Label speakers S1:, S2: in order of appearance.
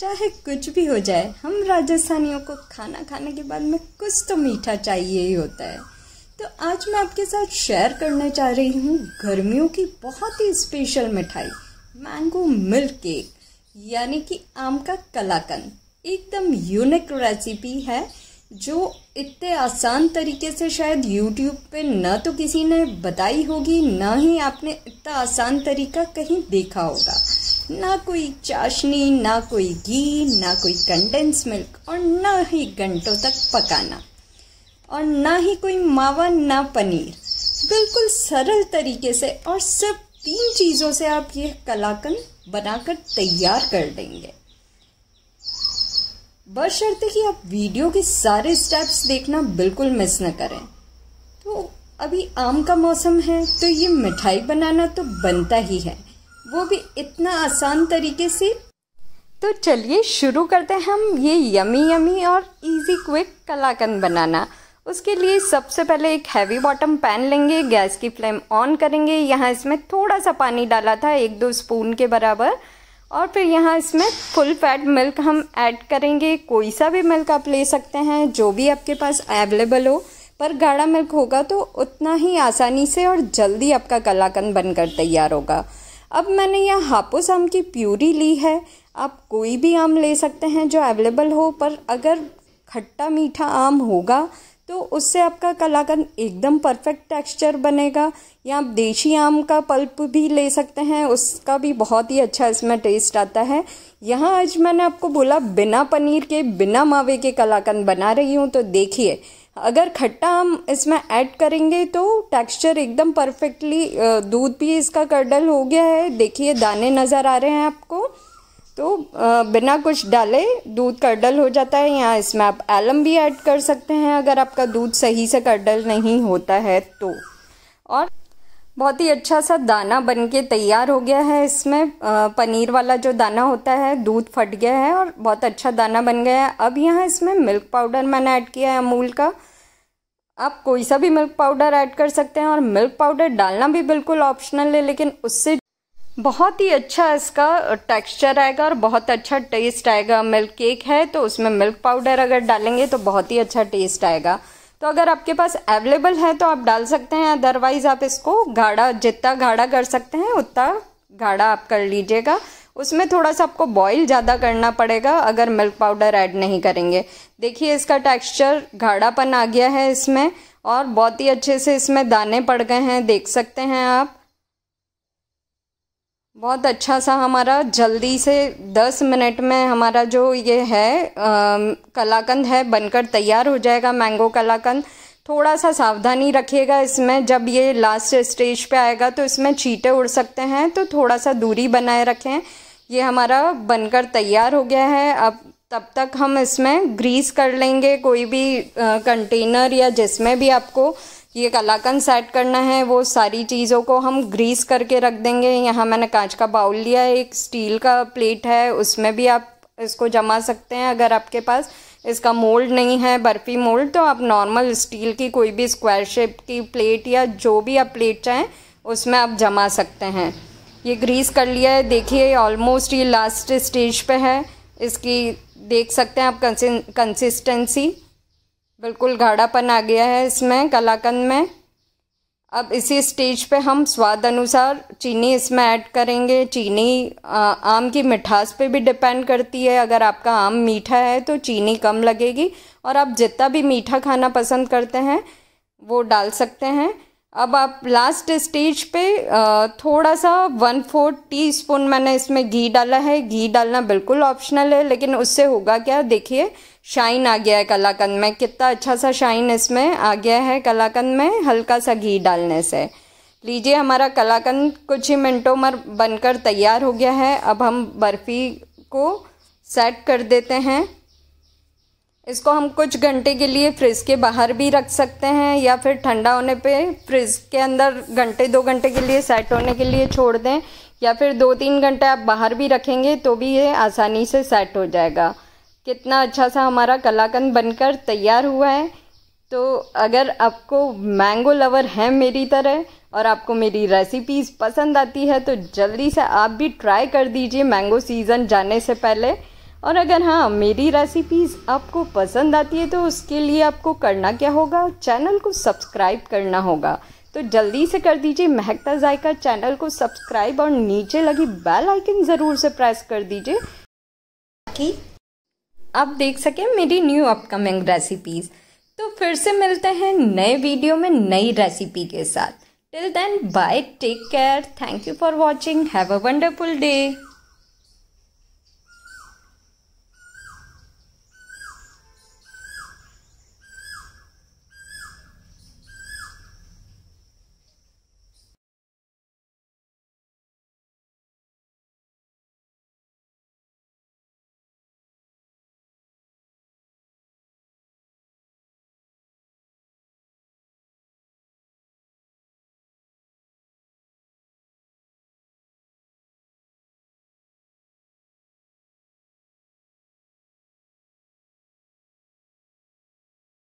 S1: चाहे कुछ भी हो जाए हम राजस्थानियों को खाना खाने के बाद में कुछ तो मीठा चाहिए ही होता है तो आज मैं आपके साथ शेयर करने चाह रही हूँ गर्मियों की बहुत ही स्पेशल मिठाई मैंगो मिल्क केक यानी कि आम का कलाकंद एकदम यूनिक रेसिपी है जो इतने आसान तरीके से शायद यूट्यूब पे ना तो किसी ने बताई होगी ना ही आपने इतना आसान तरीका कहीं देखा होगा ना कोई चाशनी ना कोई घी ना कोई कंडेंस मिल्क और ना ही घंटों तक पकाना और ना ही कोई मावा ना पनीर बिल्कुल सरल तरीके से और सब तीन चीज़ों से आप ये कलाकन बनाकर तैयार कर देंगे बशर्ते कि आप वीडियो के सारे स्टेप्स देखना बिल्कुल मिस न करें तो अभी आम का मौसम है तो ये मिठाई बनाना तो बनता ही है वो भी इतना आसान तरीके से तो चलिए शुरू करते हैं हम ये यमी यमी और इजी क्विक कलाकंद बनाना उसके लिए सबसे पहले एक हैवी बॉटम पैन लेंगे गैस की फ्लेम ऑन करेंगे यहाँ इसमें थोड़ा सा पानी डाला था एक दो स्पून के बराबर और फिर यहाँ इसमें फुल फैट मिल्क हम ऐड करेंगे कोई सा भी मिल्क आप ले सकते हैं जो भी आपके पास अवेलेबल हो पर गाढ़ा मिल्क होगा तो उतना ही आसानी से और जल्दी आपका कलाकंद बनकर तैयार होगा अब मैंने यह हापुस आम की प्यूरी ली है आप कोई भी आम ले सकते हैं जो अवेलेबल हो पर अगर खट्टा मीठा आम होगा तो उससे आपका कलाकंद एकदम परफेक्ट टेक्सचर बनेगा या आप देशी आम का पल्प भी ले सकते हैं उसका भी बहुत ही अच्छा इसमें टेस्ट आता है यहाँ आज मैंने आपको बोला बिना पनीर के बिना मावे के कलाकंद बना रही हूँ तो देखिए अगर खट्टा हम इसमें ऐड करेंगे तो टेक्सचर एकदम परफेक्टली दूध भी इसका कर्डल हो गया है देखिए दाने नज़र आ रहे हैं आपको तो बिना कुछ डाले दूध कर्डल हो जाता है या इसमें आप एलम भी ऐड कर सकते हैं अगर आपका दूध सही से कर्डल नहीं होता है तो और बहुत ही अच्छा सा दाना बन के तैयार हो गया है इसमें पनीर वाला जो दाना होता है दूध फट गया है और बहुत अच्छा दाना बन गया है अब यहाँ इसमें मिल्क पाउडर मैंने ऐड किया है अमूल का आप कोई सा भी मिल्क पाउडर ऐड कर सकते हैं और मिल्क पाउडर डालना भी बिल्कुल ऑप्शनल है लेकिन उससे बहुत ही अच्छा इसका टेक्सचर आएगा और बहुत अच्छा टेस्ट आएगा मिल्क केक है तो उसमें मिल्क पाउडर अगर डालेंगे तो बहुत ही अच्छा टेस्ट आएगा तो अगर आपके पास अवेलेबल है तो आप डाल सकते हैं अदरवाइज़ आप इसको गाढ़ा जितना गाढ़ा कर सकते हैं उतना गाढ़ा आप कर लीजिएगा उसमें थोड़ा सा आपको बॉईल ज़्यादा करना पड़ेगा अगर मिल्क पाउडर ऐड नहीं करेंगे देखिए इसका टेक्सचर गाढ़ापन आ गया है इसमें और बहुत ही अच्छे से इसमें दाने पड़ गए हैं देख सकते हैं आप बहुत अच्छा सा हमारा जल्दी से दस मिनट में हमारा जो ये है कलाकंद है बनकर तैयार हो जाएगा मैंगो कलाकंद थोड़ा सा सावधानी रखिएगा इसमें जब ये लास्ट स्टेज पे आएगा तो इसमें चीटे उड़ सकते हैं तो थोड़ा सा दूरी बनाए रखें ये हमारा बनकर तैयार हो गया है अब तब तक हम इसमें ग्रीस कर लेंगे कोई भी कंटेनर या जिसमें भी आपको ये कलाकन सेट करना है वो सारी चीज़ों को हम ग्रीस करके रख देंगे यहाँ मैंने कांच का बाउल लिया है एक स्टील का प्लेट है उसमें भी आप इसको जमा सकते हैं अगर आपके पास इसका मोल्ड नहीं है बर्फ़ी मोल्ड तो आप नॉर्मल स्टील की कोई भी स्क्वायर शेप की प्लेट या जो भी आप प्लेट चाहें उसमें आप जमा सकते हैं ये ग्रीस कर लिया है देखिए ऑलमोस्ट ये लास्ट स्टेज पे है इसकी देख सकते हैं आप कंसिस्टेंसी बिल्कुल गाढ़ापन आ गया है इसमें कलाकंद में अब इसी स्टेज पे हम स्वाद अनुसार चीनी इसमें ऐड करेंगे चीनी आम की मिठास पे भी डिपेंड करती है अगर आपका आम मीठा है तो चीनी कम लगेगी और आप जितना भी मीठा खाना पसंद करते हैं वो डाल सकते हैं अब आप लास्ट स्टेज पे थोड़ा सा वन फोर्थ टी स्पून मैंने इसमें घी डाला है घी डालना बिल्कुल ऑप्शनल है लेकिन उससे होगा क्या देखिए शाइन आ गया है कलाकंद में कितना अच्छा सा शाइन इसमें आ गया है कलाकंद में हल्का सा घी डालने से लीजिए हमारा कलाकंद कुछ ही मिनटों में बनकर तैयार हो गया है अब हम बर्फ़ी को सेट कर देते हैं इसको हम कुछ घंटे के लिए फ्रिज के बाहर भी रख सकते हैं या फिर ठंडा होने पे फ्रिज के अंदर घंटे दो घंटे के लिए सेट होने के लिए छोड़ दें या फिर दो तीन घंटे आप बाहर भी रखेंगे तो भी ये आसानी से सेट हो जाएगा कितना अच्छा सा हमारा कलाकंद बनकर तैयार हुआ है तो अगर आपको मैंगो लवर है मेरी तरह और आपको मेरी रेसिपीज़ पसंद आती है तो जल्दी से आप भी ट्राई कर दीजिए मैंगो सीज़न जाने से पहले और अगर हाँ मेरी रेसिपीज़ आपको पसंद आती है तो उसके लिए आपको करना क्या होगा चैनल को सब्सक्राइब करना होगा तो जल्दी से कर दीजिए महकता जायका चैनल को सब्सक्राइब और नीचे लगी बेल आइकन ज़रूर से प्रेस कर दीजिए ताकि आप देख सकें मेरी न्यू अपकमिंग रेसिपीज़ तो फिर से मिलते हैं नए वीडियो में नई रेसिपी के साथ till then bye take care thank you for watching have a wonderful day